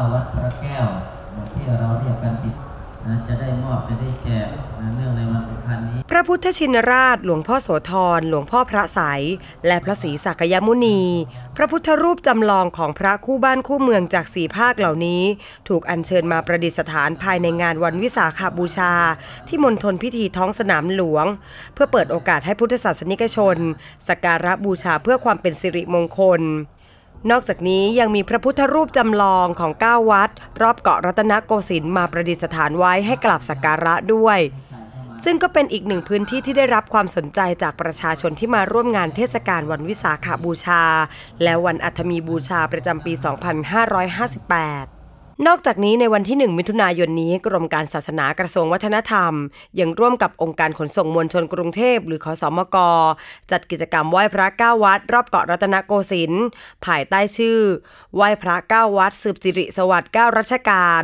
าวัดพระแก้วที่เราเรียกกันติดนะจะได้มอบจะได้แจกนะเนื่องในวันสำคัญนี้ พระพุทธชินราช หลวงพ่อโสธร หลวงพ่อพระสายและพระศรีสักยมุนี พระพุทธรูปจำลองของพระคู่บ้านคู่เมืองจากสีภาคเหล่านี้ ถูกอัญเชิญมาประดิษฐานภายในงานวันวิสาขาบูชา ที่มณฑลพิธีท้องสนามหลวง เพื่อเปิดโอกาสให้พุทธศาสนิกชน สักการะบูชาเพื่อความเป็นสิริมงคลนอกจากนี้ยังมีพระพุทธรูปจำลองของ9วัดรอบเกาะรัตนโกสินทร์มาประดิษฐานไว้ให้กราบสักการะด้วย ซึ่งก็เป็นอีกหนึ่งพื้นที่ที่ได้รับความสนใจจากประชาชนที่มาร่วมงานเทศกาลวันวิสาขาบูชา และวันอัฐมีบูชาประจำปี 2558นอกจากนี้ในวันที่1มิถุนายนนี้กรมการศาสนากระทรวงวัฒนธรรม ยังร่วมกับองค์การขนส่งมวลชนกรุงเทพ หรือขอสอมก จัดกิจกรรมไหว้พระเก้าวัด รอบเกาะรัตนโกสินทร์ภายใต้ชื่อไหว้พระเก้าวัดสืบสิริสวัสดิ์เก้ารัชกาล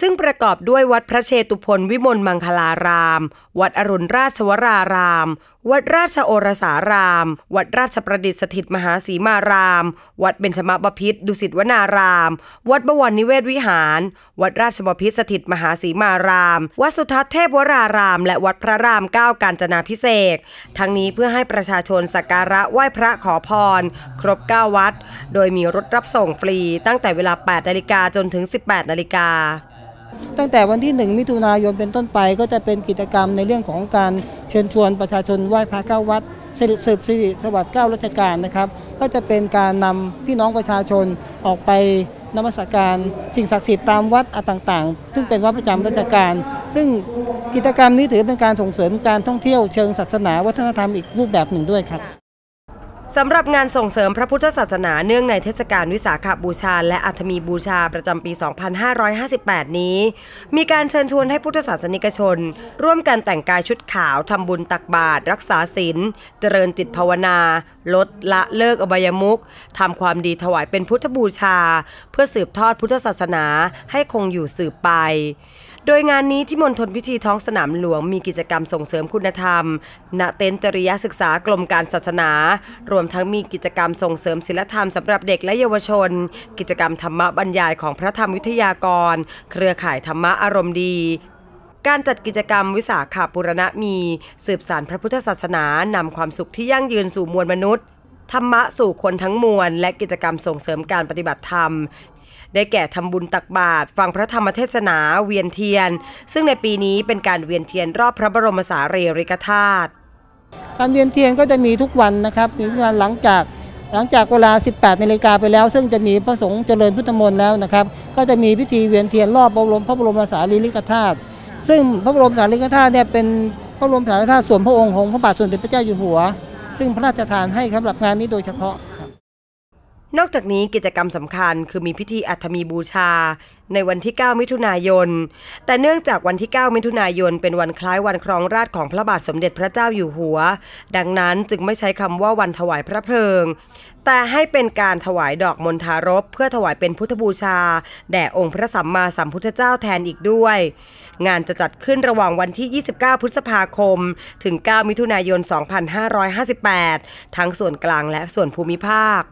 ซึ่งประกอบด้วยวัดพระเชตุพนวิมลมังคลาราม วัดอรุณราชวราราม วัดราชโอรสาราม วัดราชประดิษฐิตมหาสีมาราม วัดเบญชมบพิษดุสิตวนาราม วัดบวรนิเวศวิหาร วัดราชบพิษสถิตมหาสีมาราม วัดสุทัศน์เทพวราราม และวัดพระรามเก้ากาญจนาพิเศษ ทั้งนี้เพื่อให้ประชาชนสักการะไหว้พระขอพร ครบ 9 วัด โดยมีรถรับส่งฟรีตั้งแต่เวลา8นาฬิกาจนถึง 18นาฬิกาตั้งแต่วันที่ 1 มิถุนายนเป็นต้นไป ก็จะเป็นกิจกรรมในเรื่องของการเชิญชวนประชาชนไหว้พระเก้าวัดสืบสืบสิริสวัสดิ์เก้ารัชกาลนะครับก็จะเป็นการนำพี่น้องประชาชนออกไปนมัสการ สิ่งศักดิ์สิทธิ์ตามวัดต่าง ๆ ซึ่งเป็นวัดประจำราชการ ซึ่งกิจกรรมนี้ถือเป็นการส่งเสริมการท่องเที่ยวเชิงศาสนาวัฒนธรรมอีกรูปแบบหนึ่งด้วยครับสำหรับงานส่งเสริมพระพุทธศาสนาเนื่องในเทศกาลวิสาขบูชาและอัฐมีบูชาประจำปี 2558 นี้ มีการเชิญชวนให้พุทธศาสนิกชนร่วมกันแต่งกายชุดขาว ทำบุญตักบาตรรักษาศีลเจริญจิตภาวนา ลด ละเลิกอบายมุขทำความดีถวายเป็นพุทธบูชา เพื่อสืบทอดพุทธศาสนาให้คงอยู่สืบไปโดยงานนี้ที่มณฑลพิธีท้องสนามหลวง มีกิจกรรมส่งเสริมคุณธรรม ณเต็นจริยศึกษากลมการศาสนา รวมทั้งมีกิจกรรมส่งเสริมศิลธรรมสำหรับเด็ก และเยาวชน กิจกรรมธรรมบรรยายของพระธรรมวิทยากร เครือข่ายธรรมะอารมณ์ดี การจัดกิจกรรมวิสาขาบุรณะมี สืบสานพระพุทธศาสนานำความสุขที่ยั่งยืนสู่มวลมนุษย์ ธรรมะสู่คนทั้งมวล และกิจกรรมส่งเสริมการปฏิบัติธรรมได้แก่ทำบุญตักบาตรฟังพระธรรมเทศนาเวียนเทียน ซึ่งในปีนี้เป็นการเวียนเทียนรอบพระบรมสารีริกธาตุการเวียนเทียนก็จะมีทุกวันนะครับมีวันหลังจากหลังจากเวลา 18นาฬิกาไปแล้ว ซึ่งจะมีพระสงฆ์เจริญพุทธมนต์แล้วนะครับก็จะมีพิธีเวียนเทียน รอบบรมพระบรมสารีริกธาตุซึ่งพระบรมสารีริกธาตุเนี่ยเป็นพระบรมสารีริกธาตุส่วนพระองค์ของพระบาทสมเด็จพระเจ้าอยู่หัว ซึ่งพระราชทานให้สำหรับงานนี้โดยเฉพาะนอกจากนี้กิจกรรมสำคัญคือมีพิธีอัฐมีบูชาในวันที่ 9 มิถุนายน แต่เนื่องจากวันที่ 9 มิถุนายนเป็นวันคล้ายวันครองราชของพระบาทสมเด็จพระเจ้าอยู่หัว ดังนั้นจึงไม่ใช้คำว่าวันถวายพระเพลิง แต่ให้เป็นการถวายดอกมณฑารบเพื่อถวายเป็นพุทธบูชาแด่องค์พระสัมมาสัมพุทธเจ้าแทนอีกด้วย งานจะจัดขึ้นระหว่างวันที่ 29 พฤษภาคม ถึง 9 มิถุนายน 2558 ทั้งส่วนกลางและส่วนภูมิภาค